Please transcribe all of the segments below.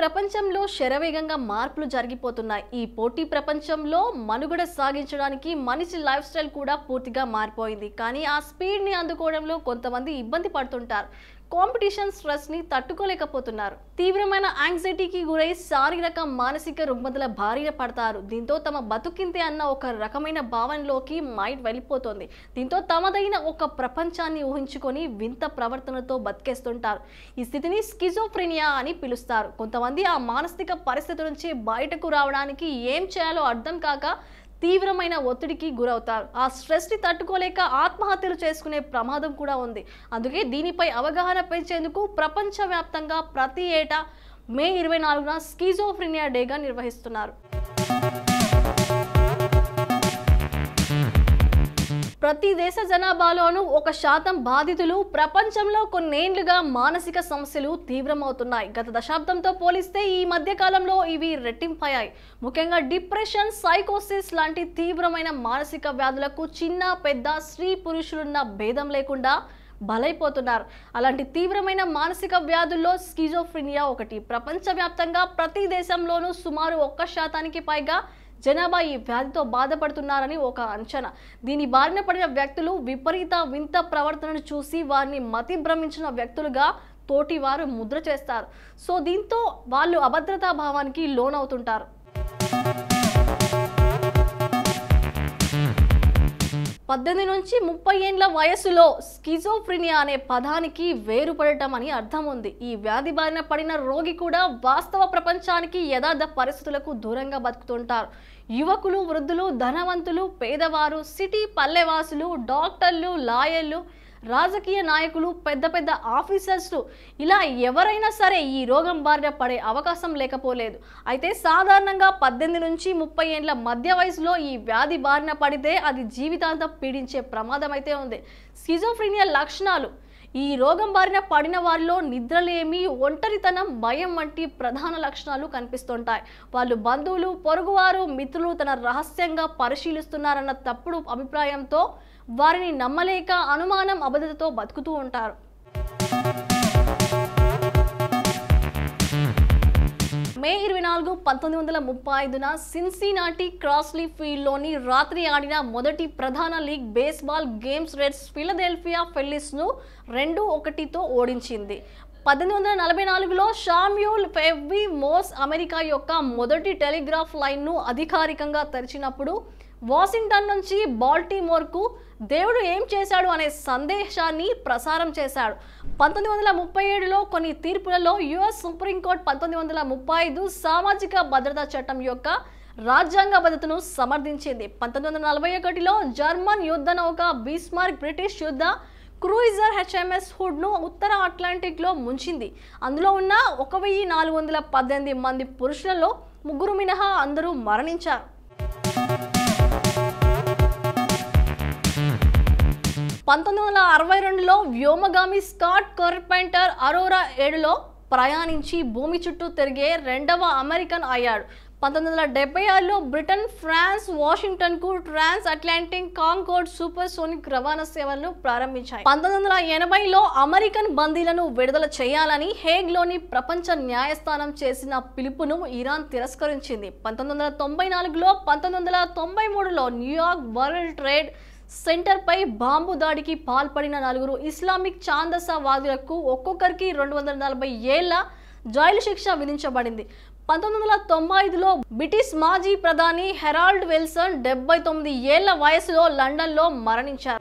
ప్రపంచంలో శరవేగంగా మార్పులు జరిగిపోతున్నాయి ఈ పోటీ ప్రపంచంలో మనుగడ సాగించడానికి మనిషి లైఫ్ స్టైల్ కూడా పూర్తిగా మారిపోయింది కానీ ఆ స్పీడ్ని అందుకోవడంలో కొంతమంది ఇబ్బంది పడుతుంటారు కాంపిటీషన్ స్ట్రెస్ని తట్టుకోలేకపోతున్నారు తీవ్రమైన యాంగ్జైటీకి గురై శారీరక మానసిక రుగ్మతల భారీన పడతారు దీంతో తమ బతుకింతే అన్న ఒక రకమైన భావనలోకి మైండ్ వెళ్ళిపోతుంది దీంతో తమదైన ఒక ప్రపంచాన్ని ఊహించుకొని వింత ప్రవర్తనతో బతికేస్తుంటారు ఈ స్థితిని స్కిజోఫ్రెనియా అని పిలుస్తారు కొంతమంది ఆ మానసిక పరిస్థితి నుంచి బయటకు రావడానికి ఏం చేయాలో అర్థం కాక తీవ్రమైన ఒత్తిడికి గురవుతారు ఆ స్ట్రెస్ని తట్టుకోలేక ఆత్మహత్యలు చేసుకునే ప్రమాదం కూడా ఉంది అందుకే దీనిపై అవగాహన పెంచేందుకు ప్రపంచవ్యాప్తంగా ప్రతి ఏటా మే ఇరవై నాలుగున స్కీజోఫ్రినియా డేగా నిర్వహిస్తున్నారు ప్రతి దేశ జనాభాలోనూ ఒక శాతం బాధితులు ప్రపంచంలో కొన్నేండ్లుగా మానసిక సమస్యలు తీవ్రమవుతున్నాయి గత దశాబ్దంతో పోలిస్తే ఈ మధ్య కాలంలో ఇవి రెట్టింపయ్యాయి ముఖ్యంగా డిప్రెషన్ సైకోసిస్ లాంటి తీవ్రమైన మానసిక వ్యాధులకు చిన్న పెద్ద స్త్రీ పురుషులున్న భేదం లేకుండా బలైపోతున్నారు అలాంటి తీవ్రమైన మానసిక వ్యాధుల్లో స్కిజోఫ్రినియా ఒకటి ప్రపంచవ్యాప్తంగా ప్రతి దేశంలోనూ సుమారు ఒక్క శాతానికి పైగా జనాభా ఈ వ్యాధితో బాధపడుతున్నారని ఒక అంచనా దీని బారిన పడిన వ్యక్తులు విపరీత వింత ప్రవర్తనను చూసి వారిని మతి భ్రమించిన వ్యక్తులుగా తోటి వారు ముద్ర చేస్తారు సో దీంతో వాళ్ళు అభద్రతా భావానికి లోనవుతుంటారు పద్దెనిమిది నుంచి ముప్పై ఏండ్ల వయస్సులో స్కిజోఫ్రినియా అనే పదానికి వేరుపడటం అని అర్థం ఉంది ఈ వ్యాధి బారిన పడిన రోగి కూడా వాస్తవ ప్రపంచానికి యథార్థ పరిస్థితులకు దూరంగా బతుకుతుంటారు యువకులు వృద్ధులు ధనవంతులు పేదవారు సిటీ పల్లెవాసులు డాక్టర్లు లాయర్లు రాజకీయ నాయకులు పెద్ద పెద్ద ఆఫీసర్స్లు ఇలా ఎవరైనా సరే ఈ రోగం బారిన పడే అవకాశం లేకపోలేదు అయితే సాధారణంగా పద్దెనిమిది నుంచి ముప్పై ఏండ్ల మధ్య వయసులో ఈ వ్యాధి బారిన పడితే అది జీవితాంతం పీడించే ప్రమాదం అయితే ఉంది స్కిజోఫ్రీనియా లక్షణాలు ఈ రోగం బారిన పడిన వారిలో నిద్రలేమి ఒంటరితనం భయం వంటి ప్రధాన లక్షణాలు కనిపిస్తుంటాయి వాళ్ళు బంధువులు పొరుగువారు మిత్రులు తన రహస్యంగా పరిశీలిస్తున్నారన్న తప్పుడు అభిప్రాయంతో వారిని నమ్మలేక అనుమానం అబద్ధతో బతుకుతూ ఉంటారు మే ఇరవై నాలుగు పంతొమ్మిది వందల ముప్పై ఐదున సిన్సినాటి క్రాస్లీ ఫీల్డ్లోని రాత్రి ఆడిన మొదటి ప్రధాన league baseball games Reds Philadelphia ఫెల్లిస్ను రెండు ఒకటితో ఓడించింది పద్దెనిమిది వందల నలభై నాలుగులో షామ్యూల్ ఫెవ్వి మోస్ అమెరికా యొక్క మొదటి టెలిగ్రాఫ్ లైన్ను అధికారికంగా తెరిచినప్పుడు వాషింగ్టన్ నుంచి బాల్టీమోర్కు దేవుడు ఏం చేశాడు అనే సందేశాన్ని ప్రసారం చేశాడు పంతొమ్మిది వందల ముప్పై ఏడులో కొన్ని తీర్పులలో యుఎస్ సుప్రీంకోర్టు పంతొమ్మిది వందల ముప్పై ఐదు సామాజిక భద్రతా చట్టం యొక్క రాజ్యాంగ భద్రతను సమర్థించింది పంతొమ్మిది వందల నలభై ఒకటిలో జర్మన్ యుద్ధ నౌక బీస్మార్క్ బ్రిటిష్ యుద్ధ క్రూయిజర్ హెచ్ఎంఎస్ హుడ్ను ఉత్తర అట్లాంటిక్లో ముంచింది అందులో ఉన్న ఒక వెయ్యి నాలుగు వందల పద్దెనిమిది మంది పురుషులలో ముగ్గురు మినహా అందరూ మరణించారు పంతొమ్మిది వందల అరవై రెండులో వ్యోమగామి స్కాట్ కార్పెంటర్ అరోరా ఏడులో ప్రయాణించి భూమి చుట్టూ తిరిగే రెండవ అమెరికన్ అయ్యాడు పంతొమ్మిది వందల డెబ్బై ఆరులో బ్రిటన్ ఫ్రాన్స్ వాషింగ్టన్కు transatlantic Concorde supersonic రవాణా సేవలను ప్రారంభించాయి పంతొమ్మిది వందల ఎనభైలో అమెరికన్ బందీలను విడుదల చేయాలని హేగ్లోని ప్రపంచ న్యాయస్థానం చేసిన పిలుపును ఇరాన్ తిరస్కరించింది పంతొమ్మిది వందల తొంభై నాలుగులో పంతొమ్మిది వందల తొంభై మూడులో న్యూయార్క్ వరల్డ్ ట్రేడ్ సెంటర్పై బాంబు దాడికి పాల్పడిన నలుగురు ఇస్లామిక్ ఛాందసవాదులకు ఒక్కొక్కరికి రెండు వందల నలభై ఏళ్ల జైలు శిక్ష విధించబడింది పంతొమ్మిది వందల తొంభై ఐదులో బ్రిటిష్ మాజీ ప్రధాని హెరాల్డ్ విల్సన్ డెబ్బై తొమ్మిది ఏళ్ల వయసులో లండన్లో మరణించారు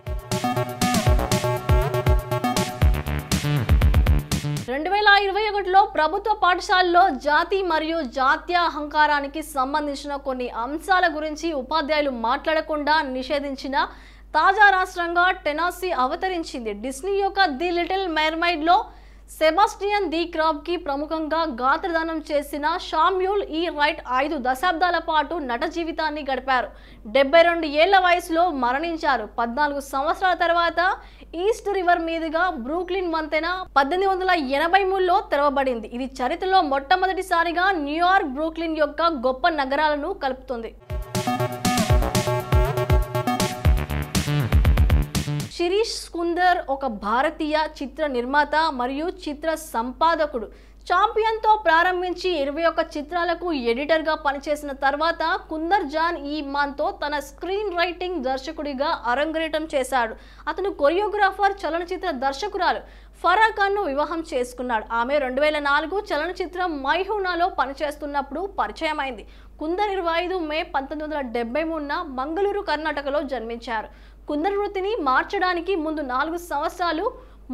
రెండు వేల ఇరవై ఒకటిలో ప్రభుత్వ పాఠశాలలో జాతి మరియు జాతీయ అహంకారానికి సంబంధించిన కొన్ని అంశాల గురించి ఉపాధ్యాయులు మాట్లాడకుండా నిషేధించిన తాజా రాష్ట్రంగా టెనాసీ అవతరించింది డిస్నీ యొక్క ది లిటిల్ మెర్మైడ్లో సెబాస్టియన్ ది కి ప్రముఖంగా గాత్రదానం చేసిన షామ్యూల్ ఈ రైట్ ఐదు దశాబ్దాల పాటు నట జీవితాన్ని గడిపారు డెబ్బై రెండు ఏళ్ల వయసులో మరణించారు పద్నాలుగు సంవత్సరాల తర్వాత ఈస్ట్ రివర్ మీదుగా బ్రూక్లిన్ వంతెన పద్దెనిమిది వందల ఎనభై మూడులో తెరవబడింది ఇది చరిత్రలో మొట్టమొదటిసారిగా న్యూయార్క్ బ్రూక్లిన్ యొక్క గొప్ప నగరాలను కలుపుతుంది శిరీష్ సుందర్ ఒక భారతీయ చిత్ర నిర్మాత మరియు చిత్ర సంపాదకుడు ఛాంపియన్తో ప్రారంభించి ఇరవై ఒక్క చిత్రాలకు ఎడిటర్గా పనిచేసిన తర్వాత కుందర్ జాన్ ఈ మాన్తో తన స్క్రీన్ రైటింగ్ దర్శకుడిగా అరంగేటం చేశాడు అతను కొరియోగ్రాఫర్ చలనచిత్ర దర్శకురాలు ఫరా ఖాన్ను వివాహం చేసుకున్నాడు ఆమె రెండు వేల నాలుగు చలనచిత్రం మైహూనాలో పనిచేస్తున్నప్పుడు పరిచయమైంది కుందర్ ఇరవై ఐదు మే పంతొమ్మిది వందల డెబ్బై మూడున మంగళూరు కర్ణాటకలో జన్మించారు కుందర్ వృత్తిని మార్చడానికి ముందు నాలుగు సంవత్సరాలు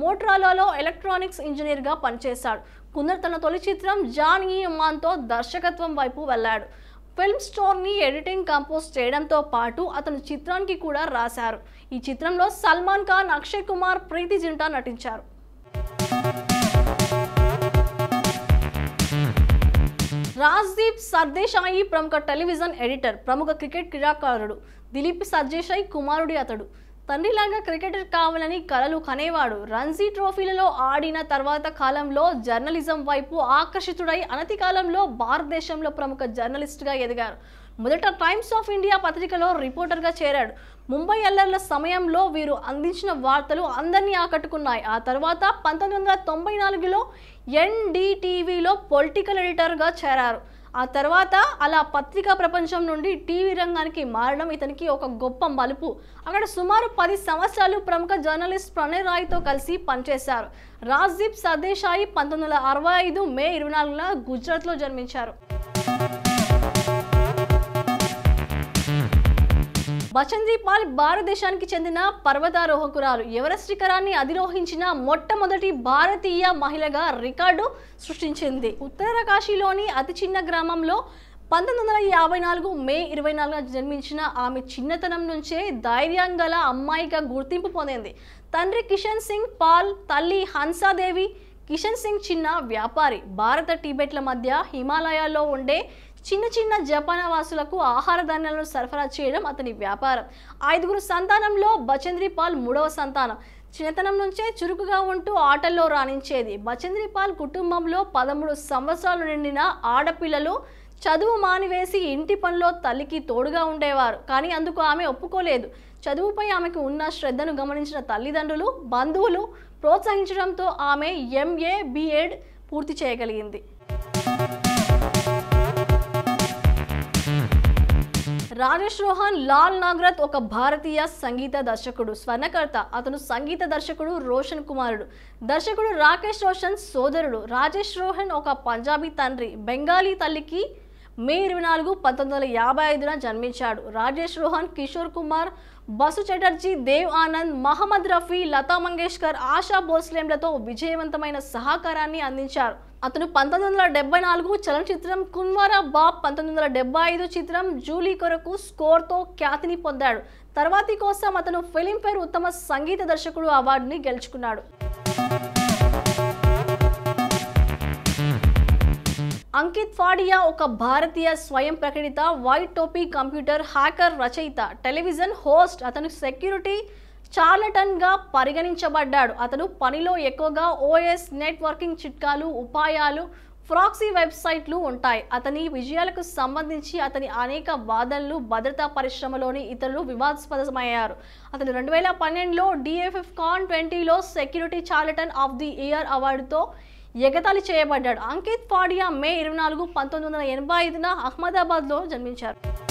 మోట్రాలాలో ఎలక్ట్రానిక్స్ ఇంజనీర్గా పనిచేశాడు కుందర్ తన తొలి చిత్రం జాన్ ఈ అమ్మాన్తో దర్శకత్వం వైపు వెళ్ళాడు ఫిల్మ్ స్టోర్ని ఎడిటింగ్ కంపోజ్ చేయడంతో పాటు అతను చిత్రానికి కూడా రాశారు ఈ చిత్రంలో సల్మాన్ ఖాన్ అక్షయ్ కుమార్ ప్రీతి జింటా నటించారు రాజ్దీప్ సర్దేశాయి ప్రముఖ టెలివిజన్ ఎడిటర్ ప్రముఖ క్రికెట్ క్రీడాకారుడు దిలీప్ సర్దేశాయి కుమారుడి అతడు తండ్రిలాగా క్రికెటర్ కావాలని కలలు కనేవాడు రంజీ ట్రోఫీలలో ఆడిన తర్వాత కాలంలో జర్నలిజం వైపు ఆకర్షితుడై అనతి కాలంలో భారతదేశంలో ప్రముఖ జర్నలిస్ట్గా ఎదిగారు మొదట టైమ్స్ ఆఫ్ ఇండియా పత్రికలో రిపోర్టర్గా చేరాడు ముంబై అల్లర్ల సమయంలో వీరు అందించిన వార్తలు అందరినీ ఆకట్టుకున్నాయి ఆ తర్వాత పంతొమ్మిది వందల తొంభై నాలుగులో ఎన్డీటీవీలో పొలిటికల్ ఎడిటర్గా చేరారు ఆ తర్వాత అలా పత్రికా ప్రపంచం నుండి టీవీ రంగానికి మారడం ఇతనికి ఒక గొప్ప మలుపు అక్కడ సుమారు పది సంవత్సరాలు ప్రముఖ జర్నలిస్ట్ ప్రణయ్ రాయ్తో కలిసి పనిచేశారు రాజ్దీప్ సర్దేశాయి పంతొమ్మిది వందల అరవై ఐదు మే ఇరవై నాలుగున గుజరాత్లో జన్మించారు పాల్ భారతదేశానికి చెందిన పర్వతారోహకురాలు ఎవరెస్ట్ శిఖరాన్ని అధిరోహించిన మొట్టమొదటి భారతీయ మహిళగా రికార్డు సృష్టించింది ఉత్తరకాశీలోని అతి చిన్న గ్రామంలో పంతొమ్మిది వందల యాభై నాలుగు మే ఇరవై నాలుగున జన్మించిన ఆమె చిన్నతనం నుంచే ధైర్యం గల అమ్మాయిగా గుర్తింపు పొందింది తండ్రి కిషన్ సింగ్ పాల్ తల్లి హన్సాదేవి కిషన్ సింగ్ చిన్న వ్యాపారి భారత టిబెట్ల మధ్య హిమాలయాల్లో ఉండే చిన్న చిన్న వాసులకు ఆహార ధాన్యాలను సరఫరా చేయడం అతని వ్యాపారం ఐదుగురు సంతానంలో బచంద్రి పాల్ మూడవ సంతానం చిన్నతనం నుంచే చురుకుగా ఉంటూ ఆటల్లో రాణించేది బచంద్రిపాల్ కుటుంబంలో పదమూడు సంవత్సరాలు నిండిన ఆడపిల్లలు చదువు మానివేసి ఇంటి పనిలో తల్లికి తోడుగా ఉండేవారు కానీ అందుకు ఆమె ఒప్పుకోలేదు చదువుపై ఆమెకు ఉన్న శ్రద్ధను గమనించిన తల్లిదండ్రులు బంధువులు ప్రోత్సహించడంతో ఆమె ఎంఏ బిఎడ్ పూర్తి చేయగలిగింది రాజేష్ రోహన్ లాల్ నాగరత్ ఒక భారతీయ సంగీత దర్శకుడు స్వర్ణకర్త అతను సంగీత దర్శకుడు రోషన్ కుమారుడు దర్శకుడు రాకేష్ రోషన్ సోదరుడు రాజేష్ రోహన్ ఒక పంజాబీ తండ్రి బెంగాలీ తల్లికి మే ఇరవై నాలుగు పంతొమ్మిది వందల యాభై ఐదున జన్మించాడు రాజేష్ రోహన్ కిషోర్ కుమార్ బసు చటర్జీ దేవ్ ఆనంద్ మహమ్మద్ రఫీ లతా మంగేష్కర్ ఆశా భోస్లేంలతో విజయవంతమైన సహకారాన్ని అందించారు అతను పంతొమ్మిది వందల డెబ్బై నాలుగు చలనచిత్రం కున్వారా బాబ్ పంతొమ్మిది వందల డెబ్బై ఐదు చిత్రం జూలీ కొరకు స్కోర్తో ఖ్యాతిని పొందాడు తర్వాతి కోసం అతను ఫిలింఫేర్ ఉత్తమ సంగీత దర్శకుడు అవార్డుని గెలుచుకున్నాడు అంకిత్ ఫాడియా ఒక భారతీయ స్వయం ప్రకటిత వైట్ టోపీ కంప్యూటర్ హ్యాకర్ రచయిత టెలివిజన్ హోస్ట్ అతను సెక్యూరిటీ గా పరిగణించబడ్డాడు అతను పనిలో ఎక్కువగా ఓఎస్ నెట్వర్కింగ్ చిట్కాలు ఉపాయాలు ఫ్రాక్సీ వెబ్సైట్లు ఉంటాయి అతని విజయాలకు సంబంధించి అతని అనేక వాదనలు భద్రతా పరిశ్రమలోని ఇతరులు వివాదాస్పదమయ్యారు అతను రెండు వేల పన్నెండులో డిఎఫ్ఎఫ్ కాన్ ట్వంటీలో security charlatan of the year అవార్డుతో ఎగతాళి చేయబడ్డాడు అంకిత్ పాడియా మే ఇరవై నాలుగు పంతొమ్మిది వందల ఎనభై ఐదున అహ్మదాబాద్లో జన్మించారు